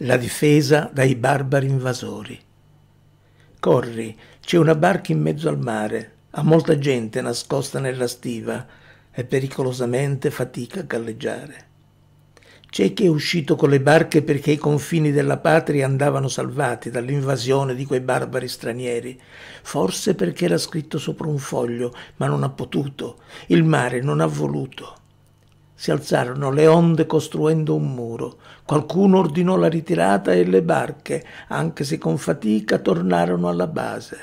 la difesa dai barbari invasori. Corri, c'è una barca in mezzo al mare, ha molta gente nascosta nella stiva e pericolosamente fatica a galleggiare. C'è chi è uscito con le barche perché i confini della patria andavano salvati dall'invasione di quei barbari stranieri, forse perché era scritto sopra un foglio, ma non ha potuto, il mare non ha voluto. Si alzarono le onde costruendo un muro. Qualcuno ordinò la ritirata e le barche, anche se con fatica, tornarono alla base.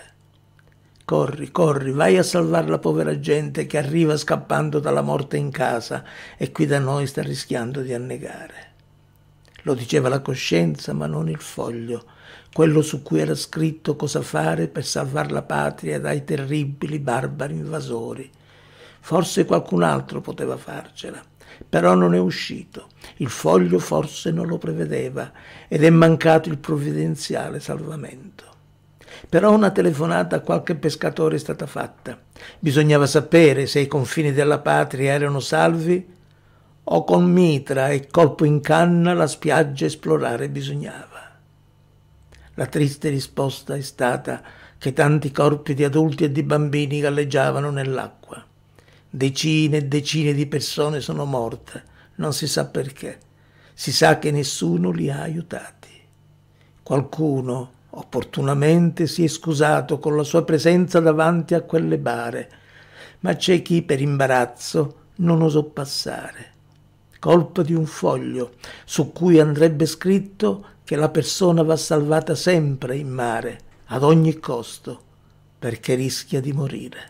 Corri, corri, vai a salvare la povera gente che arriva scappando dalla morte in casa e qui da noi sta rischiando di annegare. Lo diceva la coscienza, ma non il foglio, quello su cui era scritto cosa fare per salvare la patria dai terribili barbari invasori. Forse qualcun altro poteva farcela però non è uscito. Il foglio forse non lo prevedeva ed è mancato il provvidenziale salvamento. Però una telefonata a qualche pescatore è stata fatta. Bisognava sapere se i confini della patria erano salvi o con mitra e colpo in canna la spiaggia esplorare bisognava. La triste risposta è stata che tanti corpi di adulti e di bambini galleggiavano nell'acqua. Decine e decine di persone sono morte, non si sa perché. Si sa che nessuno li ha aiutati. Qualcuno opportunamente si è scusato con la sua presenza davanti a quelle bare, ma c'è chi per imbarazzo non osò passare. Colpa di un foglio su cui andrebbe scritto che la persona va salvata sempre in mare, ad ogni costo, perché rischia di morire.